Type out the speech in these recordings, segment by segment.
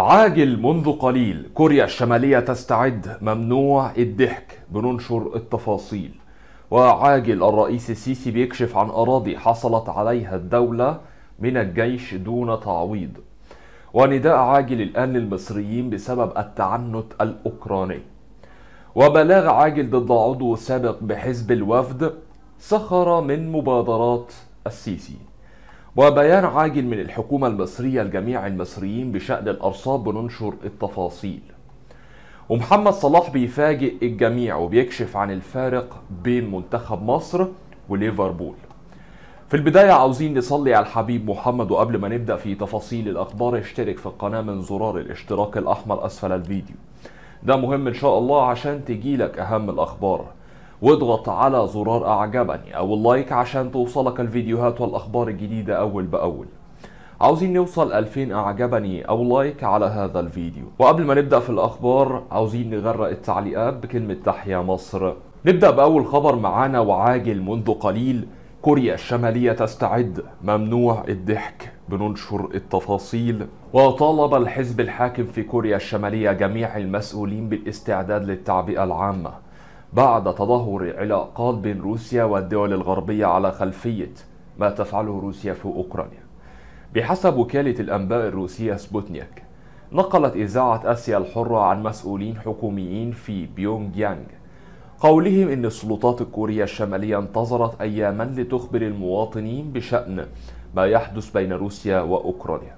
عاجل منذ قليل كوريا الشمالية تستعد ممنوع الضحك بننشر التفاصيل وعاجل الرئيس السيسي بيكشف عن أراضي حصلت عليها الدولة من الجيش دون تعويض ونداء عاجل الآن للمصريين بسبب التعنت الأوكراني وبلاغ عاجل ضد عضو سابق بحزب الوفد سخر من مبادرات السيسي وبيان عاجل من الحكومة المصرية لجميع المصريين بشأن الأرصاد بننشر التفاصيل ومحمد صلاح بيفاجئ الجميع وبيكشف عن الفارق بين منتخب مصر وليفربول في البداية عاوزين نصلي على الحبيب محمد وقبل ما نبدأ في تفاصيل الأخبار اشترك في القناة من زرار الاشتراك الأحمر أسفل الفيديو ده مهم إن شاء الله عشان تجيلك أهم الأخبار واضغط على زرار أعجبني أو اللايك عشان توصلك الفيديوهات والأخبار الجديدة أول بأول عاوزين نوصل 2000 أعجبني أو لايك على هذا الفيديو وقبل ما نبدأ في الأخبار عاوزين نغرق التعليقات بكلمة تحيا مصر نبدأ بأول خبر معانا وعاجل منذ قليل كوريا الشمالية تستعد ممنوع الضحك بننشر التفاصيل وطالب الحزب الحاكم في كوريا الشمالية جميع المسؤولين بالاستعداد للتعبئة العامة بعد تدهور علاقات بين روسيا والدول الغربية على خلفية ما تفعله روسيا في أوكرانيا بحسب وكالة الأنباء الروسية سبوتنيك نقلت إذاعة آسيا الحرة عن مسؤولين حكوميين في بيونغ يانغ قولهم أن السلطات الكورية الشمالية انتظرت أياما لتخبر المواطنين بشأن ما يحدث بين روسيا وأوكرانيا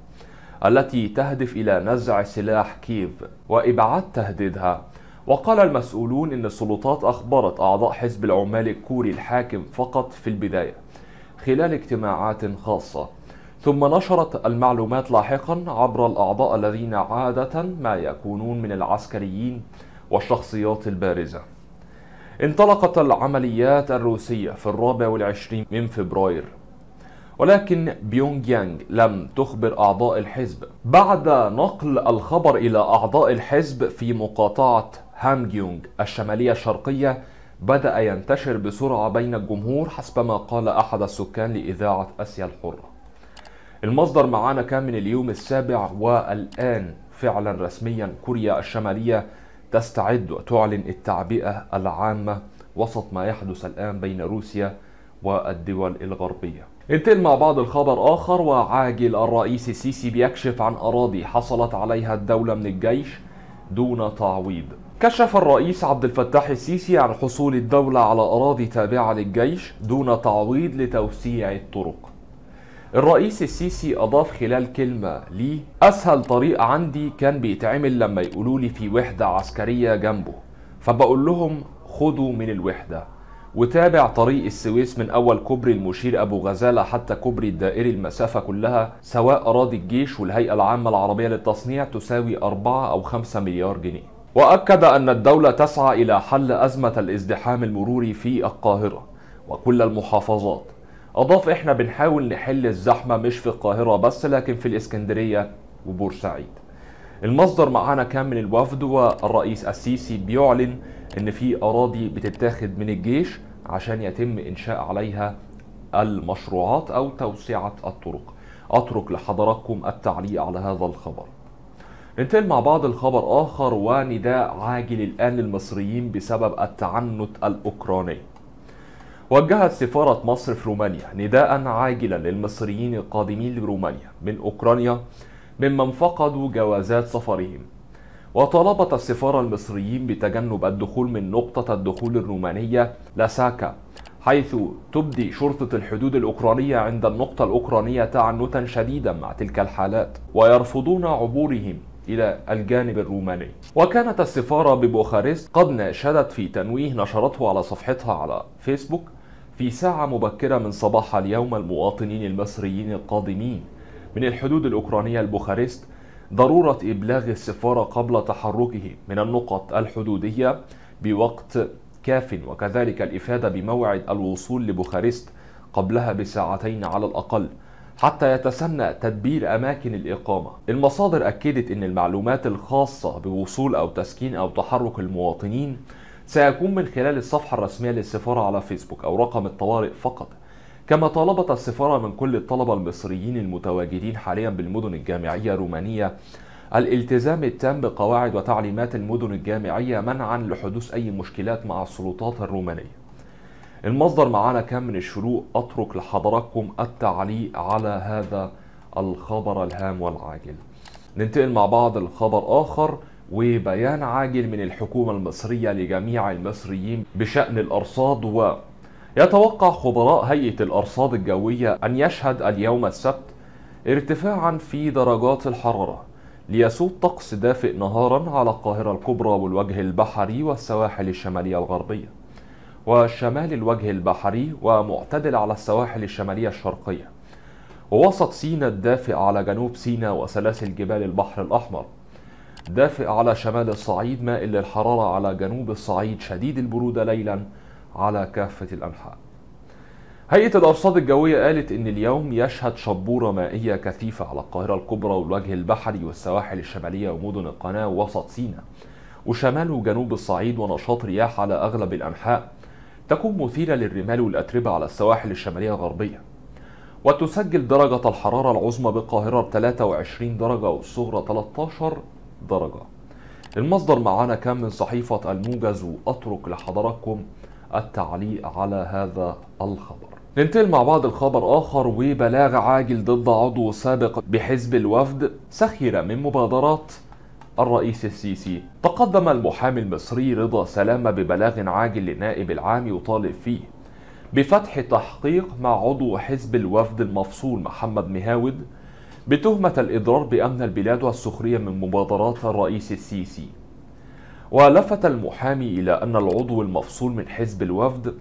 التي تهدف إلى نزع سلاح كييف وإبعاد تهديدها وقال المسؤولون إن السلطات أخبرت أعضاء حزب العمال الكوري الحاكم فقط في البداية خلال اجتماعات خاصة ثم نشرت المعلومات لاحقا عبر الأعضاء الذين عادة ما يكونون من العسكريين والشخصيات البارزة انطلقت العمليات الروسية في الرابع والعشرين من فبراير ولكن بيونغ يانغ لم تخبر أعضاء الحزب بعد نقل الخبر إلى أعضاء الحزب في مقاطعة هامجيونغ الشمالية الشرقية بدأ ينتشر بسرعة بين الجمهور حسبما قال أحد السكان لإذاعة آسيا الحرة المصدر معانا كان من اليوم السابع والآن فعلا رسميا كوريا الشمالية تستعد وتعلن التعبئة العامة وسط ما يحدث الآن بين روسيا والدول الغربية انتقل مع بعض الخبر آخر وعاجل الرئيس السيسي بيكشف عن أراضي حصلت عليها الدولة من الجيش دون تعويض كشف الرئيس عبد الفتاح السيسي عن حصول الدولة على أراضي تابعة للجيش دون تعويض لتوسيع الطرق. الرئيس السيسي أضاف خلال كلمة لي أسهل طريق عندي كان بيتعمل لما يقولوا لي في وحدة عسكرية جنبه فبقول لهم خدوا من الوحدة وتابع طريق السويس من أول كوبري المشير أبو غزالة حتى كوبري الدائري المسافة كلها سواء أراضي الجيش والهيئة العامة العربية للتصنيع تساوي 4 أو 5 مليار جنيه وأكد أن الدولة تسعى إلى حل أزمة الازدحام المروري في القاهرة وكل المحافظات أضاف إحنا بنحاول نحل الزحمة مش في القاهرة بس لكن في الإسكندرية وبورسعيد المصدر معانا كان من الوفد والرئيس السيسي بيعلن ان في اراضي بتتاخد من الجيش عشان يتم انشاء عليها المشروعات او توسعه الطرق اترك لحضراتكم التعليق على هذا الخبر ننتقل مع بعض الخبر آخر ونداء عاجل الآن للمصريين بسبب التعنت الأوكراني وجهت سفارة مصر في رومانيا نداء عاجلا للمصريين القادمين لرومانيا من أوكرانيا ممن فقدوا جوازات سفرهم وطالبت السفارة المصريين بتجنب الدخول من نقطة الدخول الرومانية لاساكا حيث تبدي شرطة الحدود الأوكرانية عند النقطة الأوكرانية تعنتا شديدا مع تلك الحالات ويرفضون عبورهم إلى الجانب الروماني وكانت السفارة ببوخارست قد ناشدت في تنويه نشرته على صفحتها على فيسبوك في ساعة مبكرة من صباح اليوم المواطنين المصريين القادمين من الحدود الأوكرانية البوخارست ضرورة إبلاغ السفارة قبل تحركه من النقط الحدودية بوقت كاف وكذلك الإفادة بموعد الوصول لبوخارست قبلها بساعتين على الأقل حتى يتسنى تدبير أماكن الإقامة المصادر أكدت أن المعلومات الخاصة بوصول أو تسكين أو تحرك المواطنين سيكون من خلال الصفحة الرسمية للسفارة على فيسبوك أو رقم الطوارئ فقط كما طالبت السفارة من كل الطلبة المصريين المتواجدين حاليا بالمدن الجامعية الرومانية الالتزام التام بقواعد وتعليمات المدن الجامعية منعا لحدوث أي مشكلات مع السلطات الرومانية المصدر معانا كان من الشروق أترك لحضراتكم التعليق على هذا الخبر الهام والعاجل ننتقل مع بعض الخبر آخر وبيان عاجل من الحكومة المصرية لجميع المصريين بشأن الأرصاد و يتوقع خبراء هيئة الأرصاد الجوية أن يشهد اليوم السبت ارتفاعا في درجات الحرارة ليسود طقس دافئ نهارا على القاهرة الكبرى والوجه البحري والسواحل الشمالية الغربية وشمال الوجه البحري ومعتدل على السواحل الشمالية الشرقية ووسط سيناء الدافئ على جنوب سيناء وسلاسل جبال البحر الأحمر دافئ على شمال الصعيد مائل للحرارة على جنوب الصعيد شديد البرودة ليلا على كافة الأنحاء هيئة الأرصاد الجوية قالت إن اليوم يشهد شبورة مائية كثيفة على القاهرة الكبرى والوجه البحري والسواحل الشمالية ومدن القناة ووسط سيناء وشمال وجنوب الصعيد ونشاط رياح على أغلب الأنحاء تكون مثيرة للرمال والأتربة على السواحل الشمالية الغربية وتسجل درجة الحرارة العظمى بالقاهرة ب 23 درجة والصغرى 13 درجة المصدر معانا كان من صحيفة الموجز وأترك لحضراتكم التعليق على هذا الخبر ننتقل مع بعض الخبر آخر وبلاغ عاجل ضد عضو سابق بحزب الوفد سخر من مبادرات الرئيس السيسي تقدم المحامي المصري رضا سلامة ببلاغ عاجل للنائب العام يطالب فيه بفتح تحقيق مع عضو حزب الوفد المفصول محمد مهاود بتهمة الإضرار بأمن البلاد والسخرية من مبادرات الرئيس السيسي ولفت المحامي إلى أن العضو المفصول من حزب الوفد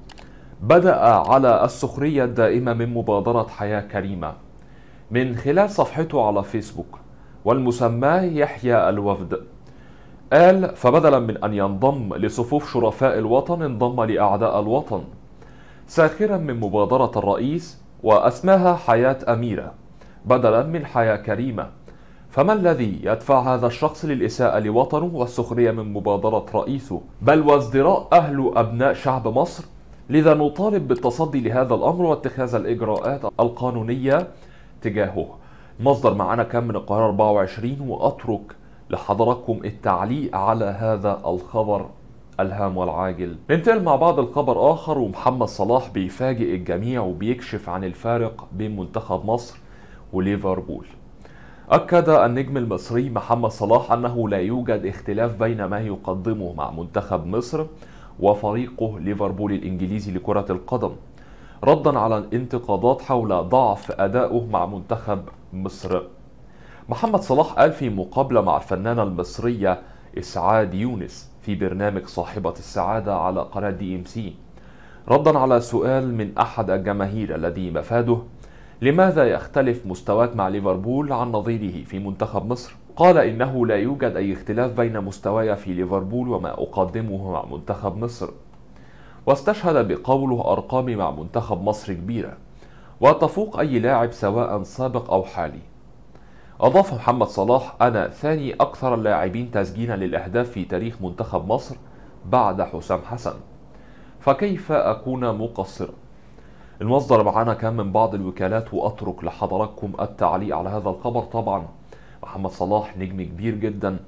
بدأ على السخرية الدائمة من مبادرة حياة كريمة من خلال صفحته على فيسبوك والمسماه يحيى الوفد قال فبدلا من أن ينضم لصفوف شرفاء الوطن انضم لأعداء الوطن ساخرا من مبادرة الرئيس وأسماها حياة أميرة بدلا من حياة كريمة فما الذي يدفع هذا الشخص للإساءة لوطنه والسخرية من مبادرة رئيسه بل وازدراء أهل أبناء شعب مصر لذا نطالب بالتصدي لهذا الأمر واتخاذ الإجراءات القانونية تجاهه مصدر معانا كان من القاهرة 24 وأترك لحضراتكم التعليق على هذا الخبر الهام والعاجل ننتقل مع بعض الخبر آخر ومحمد صلاح بيفاجئ الجميع وبيكشف عن الفارق بين منتخب مصر وليفربول أكد النجم المصري محمد صلاح أنه لا يوجد اختلاف بين ما يقدمه مع منتخب مصر وفريقه ليفربول الإنجليزي لكرة القدم ردا على الانتقادات حول ضعف أدائه مع منتخب مصر محمد صلاح قال في مقابلة مع الفنانة المصرية إسعاد يونس في برنامج صاحبة السعادة على قناة دي ام سي ردا على سؤال من أحد الجماهير الذي مفاده لماذا يختلف مستواك مع ليفربول عن نظيره في منتخب مصر؟ قال إنه لا يوجد أي اختلاف بين مستواي في ليفربول وما أقدمه مع منتخب مصر واستشهد بقوله أرقامي مع منتخب مصر كبيرة وتفوق أي لاعب سواء سابق أو حالي أضاف محمد صلاح أنا ثاني أكثر اللاعبين تسجيلا للأهداف في تاريخ منتخب مصر بعد حسام حسن فكيف أكون مقصرا؟ المصدر معانا كان من بعض الوكالات وأترك لحضراتكم التعليق على هذا الخبر طبعا محمد صلاح نجم كبير جدا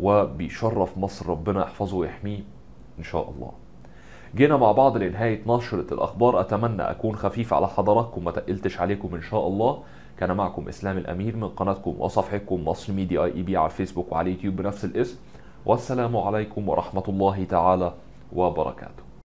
وبيشرف مصر ربنا يحفظه ويحميه إن شاء الله جينا مع بعض لنهاية نشرة الأخبار أتمنى أكون خفيف على حضراتكم ما تقلتش عليكم إن شاء الله كان معكم إسلام الأمير من قناتكم وصفحتكم مصر ميديا اي بي على الفيسبوك وعلى يوتيوب بنفس الاسم والسلام عليكم ورحمة الله تعالى وبركاته